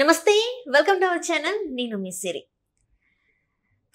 నమస్తే welcome to our channel నేను మీ సిరి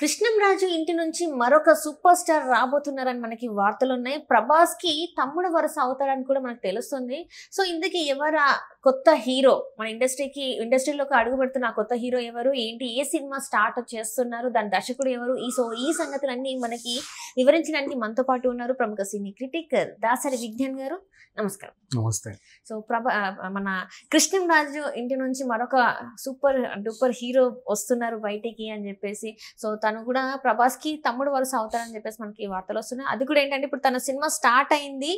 కృష్ణంరాజు ఇంటి నుంచి మరొక సూపర్ స్టార్ రాబోతున్నారని మనకి వార్తలు ఉన్నాయి ప్రభాస్ కి తమ్ముడు వరుస అవుతారని కూడా మనకు తెలుస్తుంది సో ఇందుకు ఎవరు కొత్త హీరో మన ఇండస్ట్రీకి ఇండస్ట్రీలోకి అడుగుపెడుతున్న కొత్త హీరో ఎవరు ఏంటి ఏ సినిమా స్టార్ట్ చేస్తున్నారు దాని దర్శకుడు ఎవరు ఈ సో ఈ సంగతులన్నీ మనకి వివరించడానికి మనతో పాటు ఉన్నారు ప్రముఖ సినీ క్రిటిక్ దాసరి విజ్ఞాన్ గారు నమస్కారం నమస్తే సో ప్రభా మన కృష్ణంరాజు ఇంటి నుంచి మరొక సూపర్ డూపర్ హీరో వస్తున్నారు బయటికి అని చెప్పేసి సో తను కూడా ప్రభాస్ కి తమ్ముడు వరుస అవుతారని చెప్పేసి మనకి వార్తలు వస్తున్నాయి అది కూడా ఏంటంటే ఇప్పుడు తన సినిమా స్టార్ట్ అయింది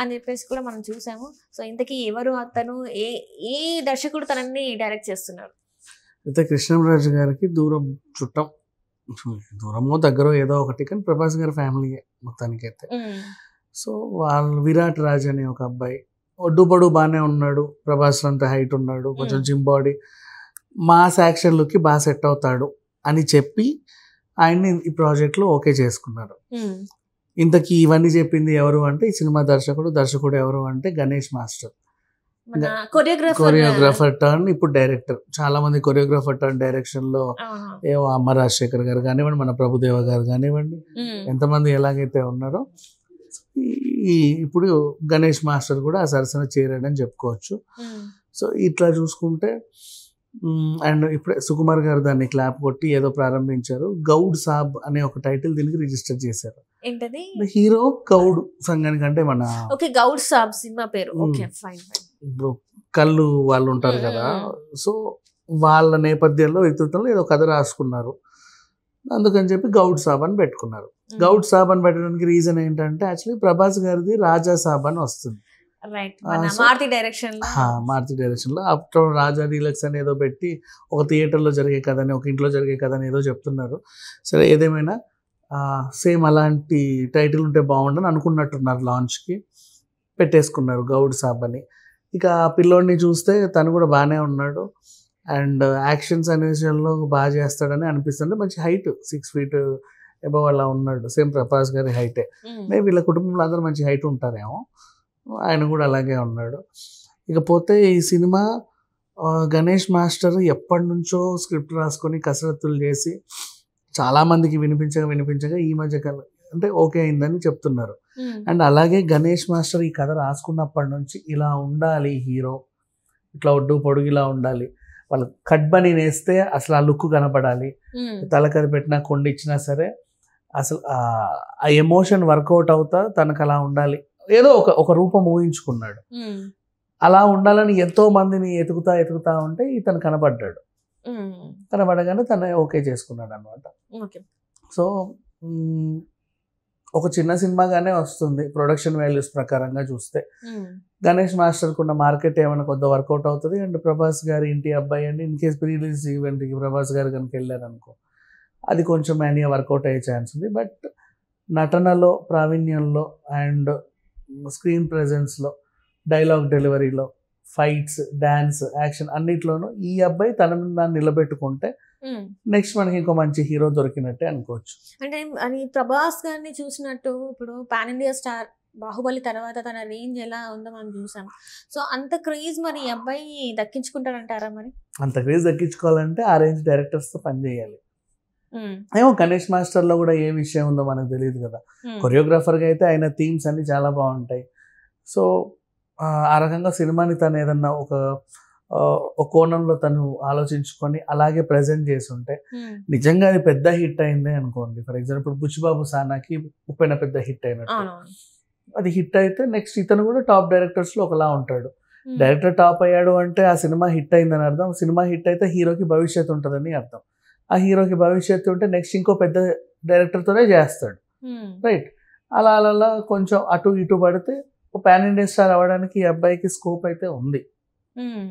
అని చెప్పేసి కూడా మనం చూసాము సో ఇంతకీ ఎవరు అతను ఏ ఏ దర్శకుడు తనని డైరెక్ట్ చేస్తున్నారు అయితే కృష్ణరాజు గారికి దూరం చుట్టం దూరమో దగ్గర ఏదో ఒకటి కానీ ప్రభాస్ గారి ఫ్యామిలీ మొత్తానికి అయితే సో వాళ్ళు విరాట్ రాజ్ అనే ఒక అబ్బాయి ఒడ్డుపడు బాగానే ఉన్నాడు ప్రభాస్ అంత హైట్ ఉన్నాడు కొంచెం జిమ్ బాడీ మాస్ యాక్షన్ లుక్కి బాగా సెట్ అవుతాడు అని చెప్పి ఆయన్ని ఈ ప్రాజెక్ట్లో ఓకే చేసుకున్నారు ఇంతకీ ఇవన్నీ చెప్పింది ఎవరు అంటే ఈ సినిమా దర్శకుడు దర్శకుడు ఎవరు అంటే గణేష్ మాస్టర్ కొరియోగ్రాఫర్ టర్న్ ఇప్పుడు డైరెక్టర్ చాలా మంది కొరియోగ్రాఫర్ టర్న్ డైరెక్షన్ లో ఏవో అమ్మ రాజశేఖర్ గారు కానివ్వండి మన ప్రభుదేవ గారు కానివ్వండి ఎంతమంది ఎలాగైతే ఉన్నారో ఈ ఇప్పుడు గణేష్ మాస్టర్ కూడా ఆ సరసన చేరాడని చెప్పుకోవచ్చు సో ఇట్లా చూసుకుంటే అండ్ ఇప్పుడు సుకుమార్ గారు దాన్ని క్లాప్ కొట్టి ఏదో ప్రారంభించారు గౌడ్ సాబ్ అనే ఒక టైటిల్ దీనికి రిజిస్టర్ చేశారు ఏంటది హీరో గౌడ్ సంఘానికి అంటే మన ఓకే గౌడ్ సాబ్ సినిమా పేరు ఓకే ఫైన్ ఇప్పుడు కళ్ళు వాళ్ళు ఉంటారు కదా సో వాళ్ళ నేపథ్యంలో వ్యక్తిత్వంలో ఏదో కథ రాసుకున్నారు అందుకని చెప్పి గౌడ్ సాబ్ అని పెట్టుకున్నారు గౌడ్ సాబ్ అని పెట్టడానికి రీజన్ ఏంటంటే యాక్చువల్లీ ప్రభాస్ గారిది రాజా సాబ్ అని వస్తుంది మారుతి డైరెక్షన్ మారుతి డైరెక్షన్ లో అప్పుడు రాజా డీలక్స్ అని ఏదో పెట్టి ఒక థియేటర్లో జరిగే అని ఒక ఇంట్లో జరిగే అని ఏదో చెప్తున్నారు సరే ఏదేమైనా సేమ్ అలాంటి టైటిల్ ఉంటే బాగుండని అనుకున్నట్టున్నారు కి పెట్టేసుకున్నారు గౌడ్ సాబ్ అని ఇక ఆ పిల్లోడిని చూస్తే తను కూడా బాగానే ఉన్నాడు అండ్ యాక్షన్స్ అనే విషయంలో బాగా చేస్తాడని అనిపిస్తుంది మంచి హైట్ సిక్స్ ఫీట్ అబౌవ్ అలా ఉన్నాడు సేమ్ ప్రభాస్ గారి హైటే మేబీ hmm. వీళ్ళ కుటుంబంలో అందరూ మంచి హైట్ ఉంటారేమో ఆయన కూడా అలాగే ఉన్నాడు ఇకపోతే ఈ సినిమా గణేష్ మాస్టర్ ఎప్పటి నుంచో స్క్రిప్ట్ రాసుకొని కసరత్తులు చేసి చాలామందికి వినిపించగా వినిపించగా ఈ మధ్య అంటే ఓకే అయిందని చెప్తున్నారు hmm. అండ్ అలాగే గణేష్ మాస్టర్ ఈ కథ రాసుకున్నప్పటి నుంచి ఇలా ఉండాలి హీరో ఇట్లా ఒడ్డు పొడుగు ఇలా ఉండాలి వాళ్ళు కట్ బని నేస్తే అసలు ఆ లుక్ కనపడాలి hmm. తలకరి పెట్టినా కొండిచ్చినా సరే అసలు ఆ ఎమోషన్ వర్కౌట్ అవుతా తనకు అలా ఉండాలి ఏదో ఒక ఒక రూపం ఊహించుకున్నాడు అలా ఉండాలని ఎంతో మందిని ఎతుకుతా ఎతుకుతా ఉంటే ఇతను కనబడ్డాడు కనబడగానే తన ఓకే చేసుకున్నాడు అనమాట సో ఒక చిన్న సినిమాగానే వస్తుంది ప్రొడక్షన్ వాల్యూస్ ప్రకారంగా చూస్తే గణేష్ మాస్టర్ ఉన్న మార్కెట్ ఏమైనా కొంత వర్కౌట్ అవుతుంది అండ్ ప్రభాస్ గారి ఇంటి అబ్బాయి అండి ఇన్ కేస్ ప్రీ రిలీజ్ ఈవెంట్కి ప్రభాస్ గారు కనుక వెళ్ళారనుకో అది కొంచెం మ్యానియా వర్కౌట్ అయ్యే ఛాన్స్ ఉంది బట్ నటనలో ప్రావీణ్యంలో అండ్ స్క్రీన్ ప్రజెన్స్లో డైలాగ్ డెలివరీలో ఫైట్స్ డాన్స్ యాక్షన్ అన్నిట్లోనూ ఈ అబ్బాయి తన దాన్ని నిలబెట్టుకుంటే నెక్స్ట్ మనకి ఇంకో మంచి హీరో దొరికినట్టే అనుకోవచ్చు అంటే అని ప్రభాస్ గారిని చూసినట్టు ఇప్పుడు పాన్ ఇండియా స్టార్ బాహుబలి తర్వాత తన రేంజ్ ఎలా ఉందో మనం చూసాం సో అంత క్రేజ్ మరి అబ్బాయి దక్కించుకుంటాడంటారా మరి అంత క్రేజ్ దక్కించుకోవాలంటే ఆ రేంజ్ డైరెక్టర్స్తో పనిచేయాలి ఏమో గణేష్ మాస్టర్ లో కూడా ఏ విషయం ఉందో మనకు తెలియదు కదా కొరియోగ్రాఫర్ గా అయితే ఆయన థీమ్స్ అన్ని చాలా బాగుంటాయి సో ఆ రకంగా సినిమాని తను ఏదన్నా ఒక ఒక కోణంలో తను ఆలోచించుకొని అలాగే ప్రజెంట్ ఉంటే నిజంగా అది పెద్ద హిట్ అయింది అనుకోండి ఫర్ ఎగ్జాంపుల్ బుచ్చిబాబు సానాకి ఉప్పైన పెద్ద హిట్ అయినట్టు అది హిట్ అయితే నెక్స్ట్ ఇతను కూడా టాప్ డైరెక్టర్స్ లో ఒకలా ఉంటాడు డైరెక్టర్ టాప్ అయ్యాడు అంటే ఆ సినిమా హిట్ అయిందని అర్థం సినిమా హిట్ అయితే హీరోకి భవిష్యత్ ఉంటుందని అర్థం ఆ హీరోకి భవిష్యత్తు ఉంటే నెక్స్ట్ ఇంకో పెద్ద డైరెక్టర్తోనే చేస్తాడు రైట్ hmm. అలా అలా కొంచెం అటు ఇటు పడితే పాన్ ఇండియా స్టార్ అవ్వడానికి ఈ అబ్బాయికి స్కోప్ అయితే ఉంది hmm.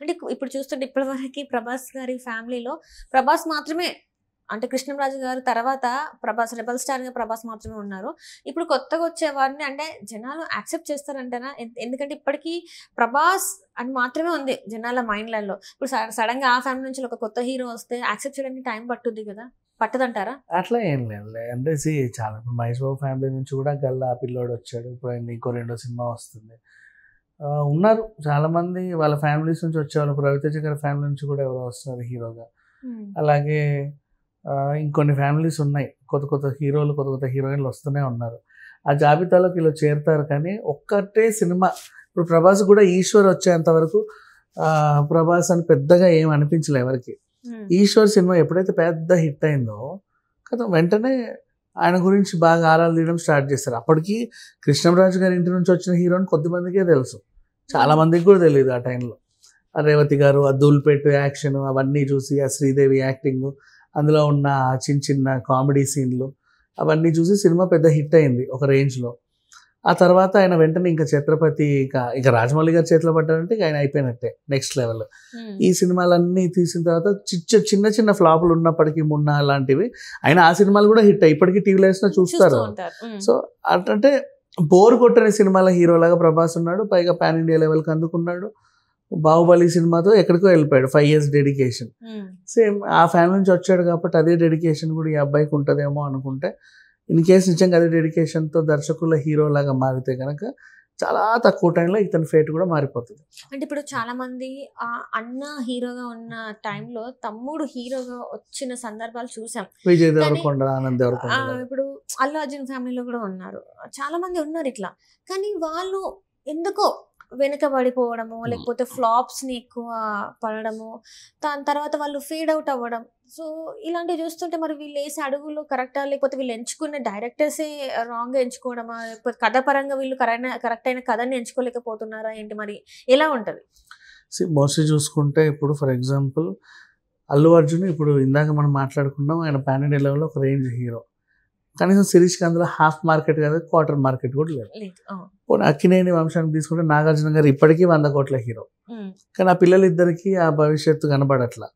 అంటే ఇప్పుడు చూస్తుంటే ఇప్పటి వరకు ప్రభాస్ గారి ఫ్యామిలీలో ప్రభాస్ మాత్రమే అంటే కృష్ణంరాజు గారు తర్వాత ప్రభాస్ రెబల్ స్టార్ గా ప్రభాస్ మాత్రమే ఉన్నారు ఇప్పుడు కొత్తగా వచ్చే వారిని అంటే జనాలు యాక్సెప్ట్ చేస్తారంటేనా ఎందుకంటే ఇప్పటికీ ప్రభాస్ అని మాత్రమే ఉంది జనాల మైండ్లలో ఇప్పుడు సడన్ గా ఆ ఫ్యామిలీ నుంచి ఒక కొత్త హీరో వస్తే యాక్సెప్ట్ చేయడానికి టైం పట్టుద్ది కదా పట్టదంటారా అట్లా ఏం లేదు అంటే సి చాలా మహేష్ బాబు ఫ్యామిలీ నుంచి కూడా గల్లా పిల్లోడు వచ్చాడు ఇప్పుడు ఇంకో రెండో సినిమా వస్తుంది ఉన్నారు చాలా మంది వాళ్ళ ఫ్యామిలీస్ నుంచి వచ్చేవాళ్ళు ఇప్పుడు రవితేజ గారి ఫ్యామిలీ నుంచి కూడా ఎవరో వస్తున్నారు హీరోగా అలాగే ఇంకొన్ని ఫ్యామిలీస్ ఉన్నాయి కొత్త కొత్త హీరోలు కొత్త కొత్త హీరోయిన్లు వస్తూనే ఉన్నారు ఆ జాబితాలోకి వీళ్ళు చేరుతారు కానీ ఒక్కటే సినిమా ఇప్పుడు ప్రభాస్ కూడా ఈశ్వర్ వచ్చేంత వరకు ప్రభాస్ అని పెద్దగా ఏం అనిపించలే ఎవరికి hmm. ఈశ్వర్ సినిమా ఎప్పుడైతే పెద్ద హిట్ అయిందో కదా వెంటనే ఆయన గురించి బాగా ఆరాలు తీయడం స్టార్ట్ చేస్తారు అప్పటికి కృష్ణరాజు గారి ఇంటి నుంచి వచ్చిన హీరోని కొద్దిమందికే తెలుసు చాలా hmm. మందికి కూడా తెలియదు ఆ టైంలో రేవతి గారు ఆ దూల్పేట్ యాక్షన్ అవన్నీ చూసి ఆ శ్రీదేవి యాక్టింగ్ అందులో ఉన్న చిన్న చిన్న కామెడీ సీన్లు అవన్నీ చూసి సినిమా పెద్ద హిట్ అయింది ఒక రేంజ్లో ఆ తర్వాత ఆయన వెంటనే ఇంకా ఛత్రపతి ఇంకా ఇంకా రాజమౌళి గారు చేతిలో పడ్డారంటే ఆయన అయిపోయినట్టే నెక్స్ట్ లెవెల్ ఈ సినిమాలన్నీ తీసిన తర్వాత చిన్న చిన్న చిన్న ఫ్లాపులు ఉన్నప్పటికీ మొన్న లాంటివి ఆయన ఆ సినిమాలు కూడా హిట్ ఇప్పటికీ టీవీలో వేసినా చూస్తారు సో అంటే బోర్ కొట్టని సినిమాల హీరోలాగా ప్రభాస్ ఉన్నాడు పైగా పాన్ ఇండియా లెవెల్కి అందుకున్నాడు బాహుబలి సినిమాతో ఎక్కడికో వెళ్ళిపోయాడు ఫైవ్ ఇయర్స్ డెడికేషన్ సేమ్ ఆ ఫ్యామిలీ నుంచి వచ్చాడు కాబట్టి అదే డెడికేషన్ కూడా ఈ అబ్బాయికి ఉంటుందేమో అనుకుంటే ఇన్ కేసు నిజంగా అదే డెడికేషన్తో దర్శకుల హీరోలాగా మారితే కనుక చాలా తక్కువ టైంలో ఇతని ఫేట్ కూడా మారిపోతుంది అంటే ఇప్పుడు చాలా మంది అన్న హీరోగా ఉన్న టైంలో తమ్ముడు హీరోగా వచ్చిన సందర్భాలు చూసాం విజయ్ దేవరకొండ ఆనంద్ ఇప్పుడు అల్లు అర్జున్ ఫ్యామిలీలో కూడా ఉన్నారు చాలా మంది ఉన్నారు ఇట్లా కానీ వాళ్ళు ఎందుకో వెనుకబడిపోవడము లేకపోతే ఫ్లాప్స్ని ఎక్కువ పడడము దాని తర్వాత వాళ్ళు ఫీడ్ అవుట్ అవ్వడం సో ఇలాంటివి చూస్తుంటే మరి వీళ్ళు వేసే అడుగులు కరెక్టా లేకపోతే వీళ్ళు డైరెక్టర్స్ డైరెక్టర్సే రాంగ్ ఎంచుకోవడమా లేకపోతే కథ పరంగా వీళ్ళు కరెక్ట్ కరెక్ట్ అయిన కథని ఎంచుకోలేకపోతున్నారా ఏంటి మరి ఎలా ఉంటుంది మోస్ట్లీ చూసుకుంటే ఇప్పుడు ఫర్ ఎగ్జాంపుల్ అల్లు అర్జున్ ఇప్పుడు ఇందాక మనం మాట్లాడుకున్నాం ఆయన ఇండియా లెవెల్లో ఒక రేంజ్ హీరో కనీసం శిరీష్కి అందులో హాఫ్ మార్కెట్ కాదు క్వార్టర్ మార్కెట్ కూడా లేదు పోనీ అక్కినేని వంశాన్ని తీసుకుంటే నాగార్జున గారు ఇప్పటికీ వంద కోట్ల హీరో కానీ ఆ పిల్లలిద్దరికీ ఆ భవిష్యత్తు కనబడట్లా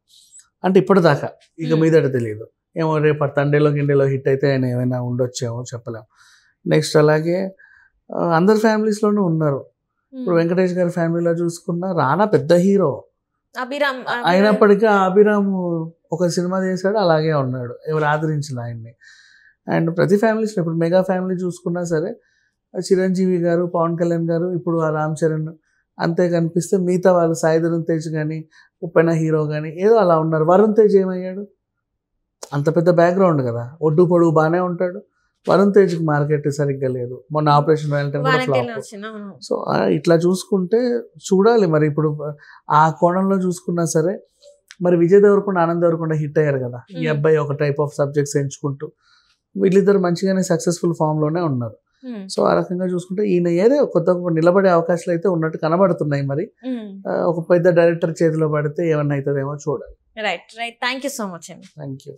అంటే ఇప్పటిదాకా ఇక మీదట తెలియదు ఏమో రేపు తండేలో గిండేలో హిట్ అయితే ఆయన ఏమైనా ఉండొచ్చేమో చెప్పలేము నెక్స్ట్ అలాగే ఫ్యామిలీస్ ఫ్యామిలీస్లోనూ ఉన్నారు ఇప్పుడు వెంకటేష్ గారి ఫ్యామిలీలో చూసుకున్నా రానా పెద్ద హీరో అభిరామ్ అయినప్పటికీ అభిరామ్ ఒక సినిమా చేశాడు అలాగే ఉన్నాడు ఎవరు ఆదరించిన ఆయన్ని అండ్ ప్రతి ఫ్యామిలీస్ ఇప్పుడు మెగా ఫ్యామిలీ చూసుకున్నా సరే చిరంజీవి గారు పవన్ కళ్యాణ్ గారు ఇప్పుడు ఆ రామ్ చరణ్ అంతే కనిపిస్తే మిగతా వాళ్ళు సాయి తేజ్ కానీ ఉప్పెన హీరో కానీ ఏదో అలా ఉన్నారు వరుణ్ తేజ్ ఏమయ్యాడు అంత పెద్ద బ్యాక్గ్రౌండ్ కదా ఒడ్డు పొడుగు బాగానే ఉంటాడు వరుణ్ తేజ్కి మార్కెట్ సరిగ్గా లేదు మొన్న ఆపరేషన్ సో ఇట్లా చూసుకుంటే చూడాలి మరి ఇప్పుడు ఆ కోణంలో చూసుకున్నా సరే మరి విజయ్ దేవరకొండ ఆనంద్ దేవరకొండ హిట్ అయ్యారు కదా ఈ అబ్బాయి ఒక టైప్ ఆఫ్ సబ్జెక్ట్స్ ఎంచుకుంటూ వీళ్ళిద్దరు మంచిగానే సక్సెస్ఫుల్ ఫామ్లోనే ఉన్నారు hmm. సో ఆ రకంగా చూసుకుంటే ఈయన ఏదో కొత్త నిలబడే అవకాశాలు అయితే ఉన్నట్టు కనబడుతున్నాయి మరి hmm. ఒక పెద్ద డైరెక్టర్ చేతిలో పడితే ఏమన్నా అవుతుందేమో చూడాలి right right thank you so much అండి థ్యాంక్ యూ